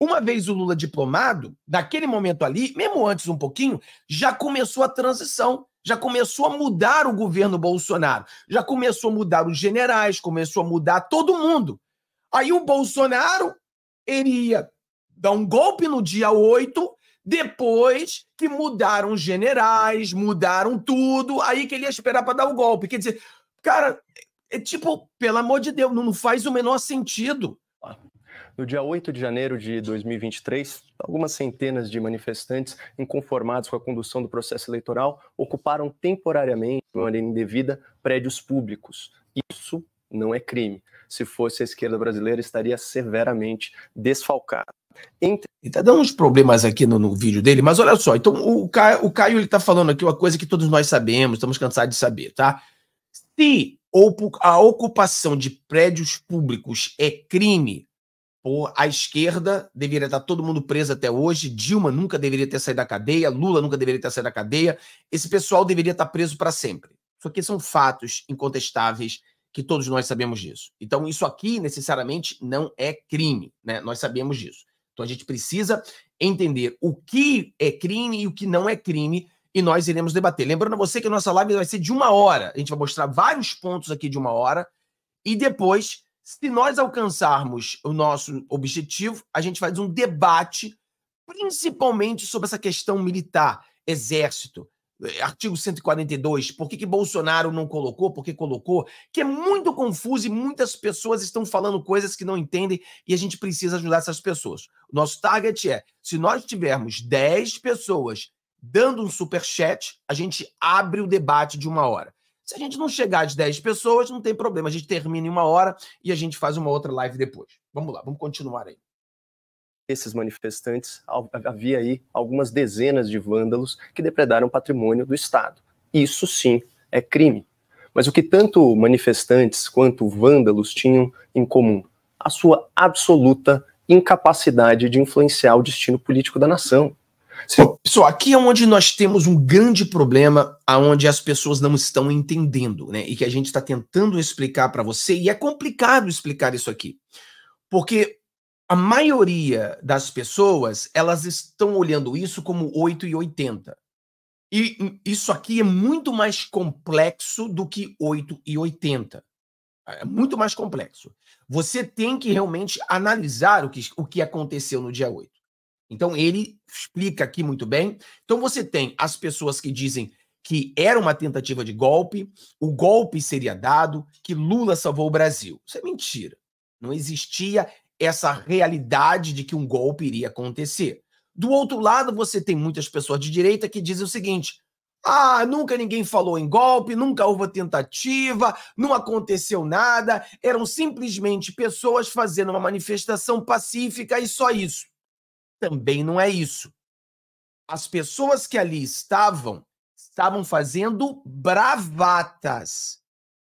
Uma vez o Lula diplomado, naquele momento ali, mesmo antes um pouquinho, já começou a transição, já começou a mudar o governo Bolsonaro, já começou a mudar os generais, começou a mudar todo mundo. Aí o Bolsonaro iria dar um golpe no dia 8, depois que mudaram os generais, mudaram tudo, aí que ele ia esperar para dar o golpe. Quer dizer, cara, é tipo, pelo amor de Deus, não faz o menor sentido. No dia 8 de janeiro de 2023, algumas centenas de manifestantes inconformados com a condução do processo eleitoral ocuparam temporariamente, de maneira indevida, prédios públicos. Isso não é crime. Se fosse a esquerda brasileira, estaria severamente desfalcada. Entre... Ele está dando uns problemas aqui no, no, vídeo dele, mas olha só. Então, o Caio, o Caio ele está falando aqui uma coisa que todos nós sabemos, estamos cansados de saber, tá? Se a ocupação de prédios públicos é crime, a esquerda deveria estar todo mundo preso até hoje. Dilma nunca deveria ter saído da cadeia. Lula nunca deveria ter saído da cadeia. Esse pessoal deveria estar preso para sempre. Isso aqui são fatos incontestáveis que todos nós sabemos disso. Então, isso aqui necessariamente não é crime, né? Nós sabemos disso. Então, a gente precisa entender o que é crime e o que não é crime e nós iremos debater. Lembrando a você que a nossa live vai ser de uma hora. A gente vai mostrar vários pontos aqui de uma hora e depois se nós alcançarmos o nosso objetivo, a gente faz um debate, principalmente sobre essa questão militar, exército, eh, artigo 142, por que, que Bolsonaro não colocou, por que colocou, que é muito confuso e muitas pessoas estão falando coisas que não entendem e a gente precisa ajudar essas pessoas. Nosso target é, se nós tivermos 10 pessoas dando um super chat, a gente abre o debate de uma hora. Se a gente não chegar às 10 pessoas, não tem problema. A gente termina em uma hora e a gente faz uma outra live depois. Vamos lá, vamos continuar aí. Esses manifestantes, havia aí algumas dezenas de vândalos que depredaram patrimônio do Estado. Isso sim é crime. Mas o que tanto manifestantes quanto vândalos tinham em comum? A sua absoluta incapacidade de influenciar o destino político da nação. Pessoal, aqui é onde nós temos um grande problema, aonde as pessoas não estão entendendo, né? E que a gente está tentando explicar para você, e é complicado explicar isso aqui. Porque a maioria das pessoas, elas estão olhando isso como 8 e 80. E isso aqui é muito mais complexo do que 8 e 80. É muito mais complexo. Você tem que realmente analisar o que, o que aconteceu no dia 8. Então ele explica aqui muito bem. Então você tem as pessoas que dizem que era uma tentativa de golpe, o golpe seria dado, que Lula salvou o Brasil. Isso é mentira. Não existia essa realidade de que um golpe iria acontecer. Do outro lado, você tem muitas pessoas de direita que dizem o seguinte: ah, nunca ninguém falou em golpe, nunca houve tentativa, não aconteceu nada, eram simplesmente pessoas fazendo uma manifestação pacífica e só isso também não é isso. As pessoas que ali estavam estavam fazendo bravatas.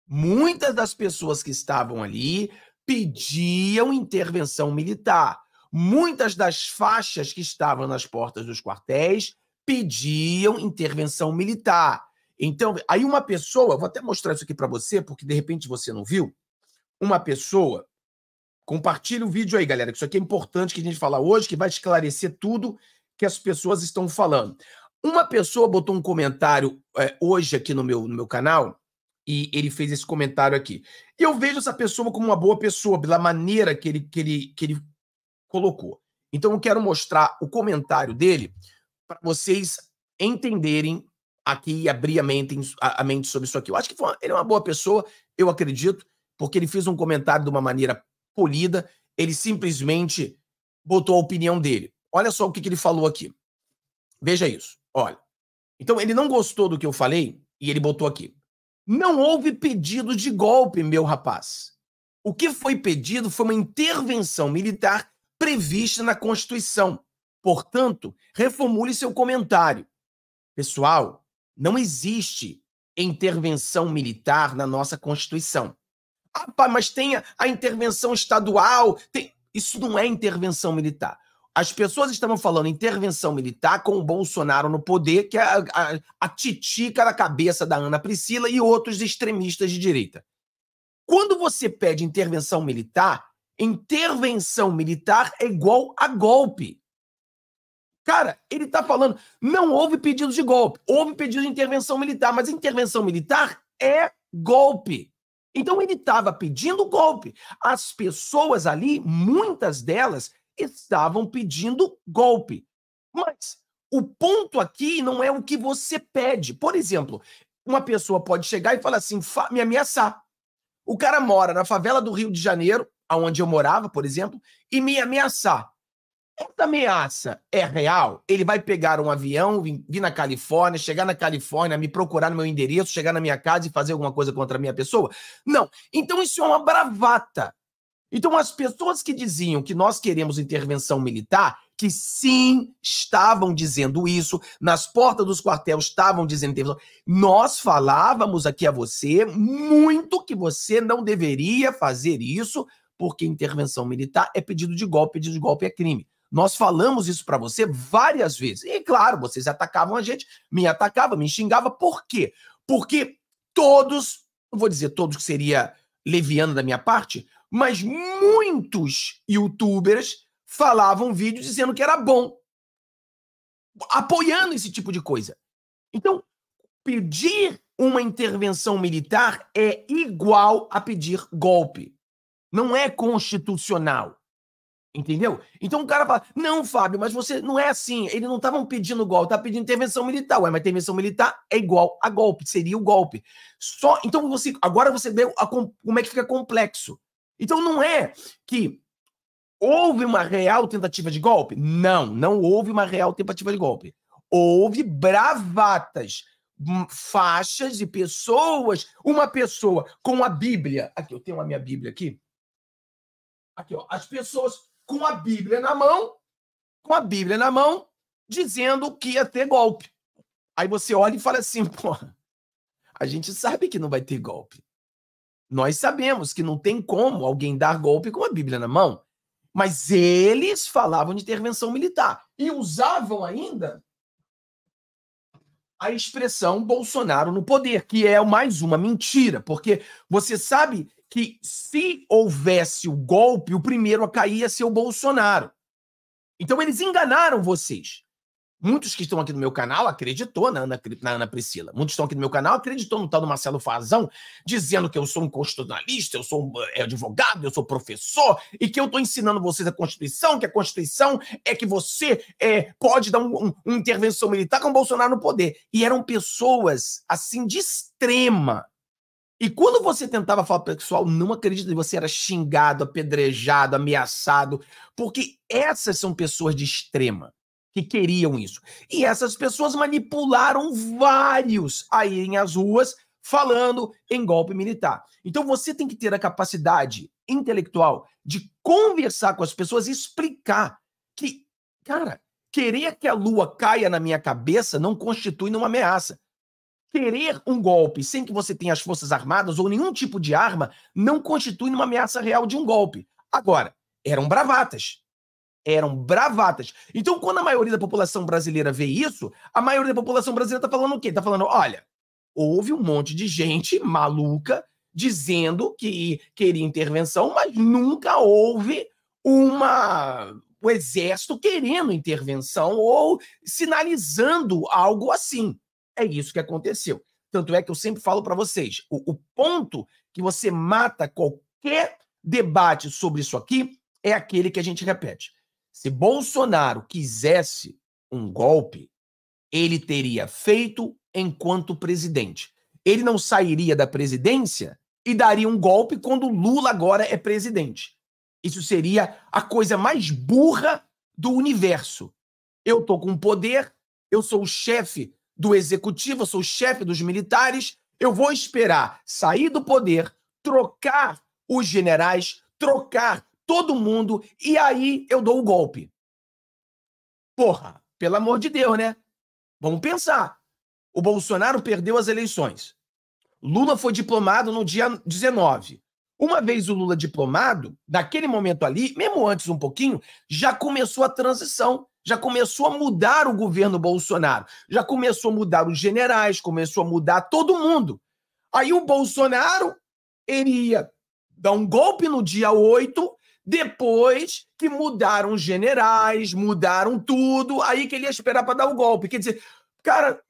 Muitas das pessoas que estavam ali pediam intervenção militar. Muitas das faixas que estavam nas portas dos quartéis pediam intervenção militar. Então, aí uma pessoa, vou até mostrar isso aqui para você, porque de repente você não viu, uma pessoa Compartilhe o vídeo aí, galera, que isso aqui é importante que a gente falar hoje, que vai esclarecer tudo que as pessoas estão falando. Uma pessoa botou um comentário é, hoje aqui no meu, no meu canal e ele fez esse comentário aqui. E eu vejo essa pessoa como uma boa pessoa, pela maneira que ele, que ele, que ele colocou. Então eu quero mostrar o comentário dele para vocês entenderem aqui e abrir a mente, a mente sobre isso aqui. Eu acho que foi, ele é uma boa pessoa, eu acredito, porque ele fez um comentário de uma maneira Polida, ele simplesmente botou a opinião dele. Olha só o que, que ele falou aqui. Veja isso. Olha. Então, ele não gostou do que eu falei e ele botou aqui. Não houve pedido de golpe, meu rapaz. O que foi pedido foi uma intervenção militar prevista na Constituição. Portanto, reformule seu comentário. Pessoal, não existe intervenção militar na nossa Constituição. Ah, mas tem a, intervenção estadual. Tem... Isso não é intervenção militar. As pessoas estavam falando intervenção militar com o Bolsonaro no poder, que é a, a, a titica da cabeça da Ana Priscila e outros extremistas de direita. Quando você pede intervenção militar, intervenção militar é igual a golpe. Cara, ele está falando, não houve pedido de golpe, houve pedido de intervenção militar, mas intervenção militar é golpe. Então ele estava pedindo golpe. As pessoas ali, muitas delas, estavam pedindo golpe. Mas o ponto aqui não é o que você pede. Por exemplo, uma pessoa pode chegar e falar assim, me ameaçar. O cara mora na favela do Rio de Janeiro, aonde eu morava, por exemplo, e me ameaçar. Essa ameaça é real? Ele vai pegar um avião, vir na Califórnia, chegar na Califórnia, me procurar no meu endereço, chegar na minha casa e fazer alguma coisa contra a minha pessoa? Não. Então isso é uma bravata. Então as pessoas que diziam que nós queremos intervenção militar, que sim estavam dizendo isso, nas portas dos quartéis estavam dizendo intervenção. Nós falávamos aqui a você muito que você não deveria fazer isso, porque intervenção militar é pedido de golpe, pedido de golpe é crime. Nós falamos isso para você várias vezes. E claro, vocês atacavam a gente, me atacava, me xingava. Por quê? Porque todos, não vou dizer todos que seria leviano da minha parte, mas muitos youtubers falavam vídeo dizendo que era bom, apoiando esse tipo de coisa. Então, pedir uma intervenção militar é igual a pedir golpe. Não é constitucional. Entendeu? Então o cara fala: não, Fábio, mas você não é assim. ele não estavam pedindo golpe, tá pedindo intervenção militar. Ué, mas intervenção militar é igual a golpe, seria o golpe. Só. Então você. Agora você vê a, como é que fica complexo. Então não é que houve uma real tentativa de golpe? Não, não houve uma real tentativa de golpe. Houve bravatas, hum, faixas e pessoas. Uma pessoa com a Bíblia. Aqui, eu tenho a minha Bíblia aqui. Aqui, ó. As pessoas com a Bíblia na mão, com a Bíblia na mão, dizendo que ia ter golpe. Aí você olha e fala assim, pô, a gente sabe que não vai ter golpe. Nós sabemos que não tem como alguém dar golpe com a Bíblia na mão. Mas eles falavam de intervenção militar e usavam ainda a expressão Bolsonaro no poder, que é mais uma mentira, porque você sabe que se houvesse o golpe, o primeiro a cair ia ser o Bolsonaro. Então eles enganaram vocês. Muitos que estão aqui no meu canal acreditou na Ana, na Ana Priscila. Muitos estão aqui no meu canal acreditou no tal do Marcelo Fazão, dizendo que eu sou um constitucionalista, eu sou um eh, advogado, eu sou professor, e que eu estou ensinando vocês a Constituição, que a Constituição é que você é, pode dar um, um, uma intervenção militar com o Bolsonaro no poder. E eram pessoas, assim, de extrema e quando você tentava falar para o pessoal, não acredita que você era xingado, apedrejado, ameaçado, porque essas são pessoas de extrema que queriam isso. E essas pessoas manipularam vários a irem às ruas falando em golpe militar. Então você tem que ter a capacidade intelectual de conversar com as pessoas e explicar que, cara, querer que a lua caia na minha cabeça não constitui uma ameaça querer um golpe sem que você tenha as forças armadas ou nenhum tipo de arma não constitui uma ameaça real de um golpe. Agora, eram bravatas. Eram bravatas. Então, quando a maioria da população brasileira vê isso, a maioria da população brasileira está falando o quê? Está falando, olha, houve um monte de gente maluca dizendo que queria intervenção, mas nunca houve uma o exército querendo intervenção ou sinalizando algo assim. É isso que aconteceu. Tanto é que eu sempre falo para vocês: o, o ponto que você mata qualquer debate sobre isso aqui é aquele que a gente repete. Se Bolsonaro quisesse um golpe, ele teria feito enquanto presidente. Ele não sairia da presidência e daria um golpe quando Lula agora é presidente. Isso seria a coisa mais burra do universo. Eu tô com poder, eu sou o chefe do executivo, eu sou o chefe dos militares, eu vou esperar sair do poder, trocar os generais, trocar todo mundo e aí eu dou o golpe. Porra, pelo amor de Deus, né? Vamos pensar. O Bolsonaro perdeu as eleições. Lula foi diplomado no dia 19. Uma vez o Lula diplomado, naquele momento ali, mesmo antes um pouquinho, já começou a transição já começou a mudar o governo Bolsonaro, já começou a mudar os generais, começou a mudar todo mundo. Aí o Bolsonaro iria ia dar um golpe no dia 8, depois que mudaram os generais, mudaram tudo, aí que ele ia esperar para dar o golpe. Quer dizer, cara,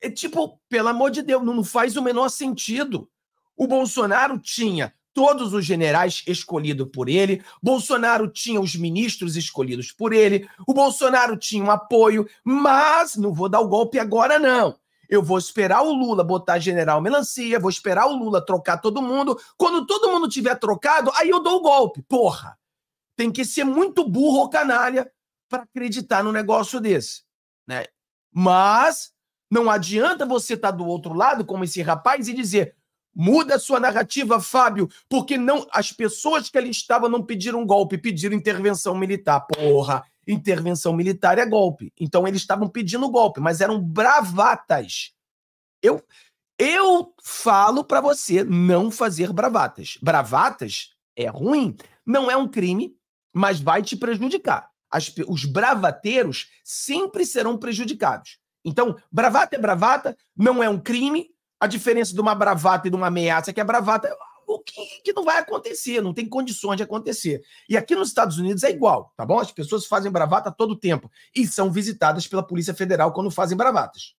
é tipo, pelo amor de Deus, não faz o menor sentido. O Bolsonaro tinha todos os generais escolhidos por ele, Bolsonaro tinha os ministros escolhidos por ele, o Bolsonaro tinha um apoio, mas não vou dar o golpe agora, não. Eu vou esperar o Lula botar general melancia, vou esperar o Lula trocar todo mundo. Quando todo mundo tiver trocado, aí eu dou o golpe. Porra! Tem que ser muito burro ou canalha para acreditar num negócio desse, né? Mas não adianta você estar tá do outro lado, como esse rapaz, e dizer: Muda a sua narrativa, Fábio, porque não as pessoas que ali estavam não pediram golpe, pediram intervenção militar. Porra, intervenção militar é golpe. Então eles estavam pedindo golpe, mas eram bravatas. Eu eu falo para você não fazer bravatas. Bravatas é ruim, não é um crime, mas vai te prejudicar. As, os bravateiros sempre serão prejudicados. Então, bravata é bravata, não é um crime, a diferença de uma bravata e de uma ameaça é que a bravata é o que, que, não vai acontecer, não tem condições de acontecer. E aqui nos Estados Unidos é igual, tá bom? As pessoas fazem bravata todo tempo e são visitadas pela Polícia Federal quando fazem bravatas.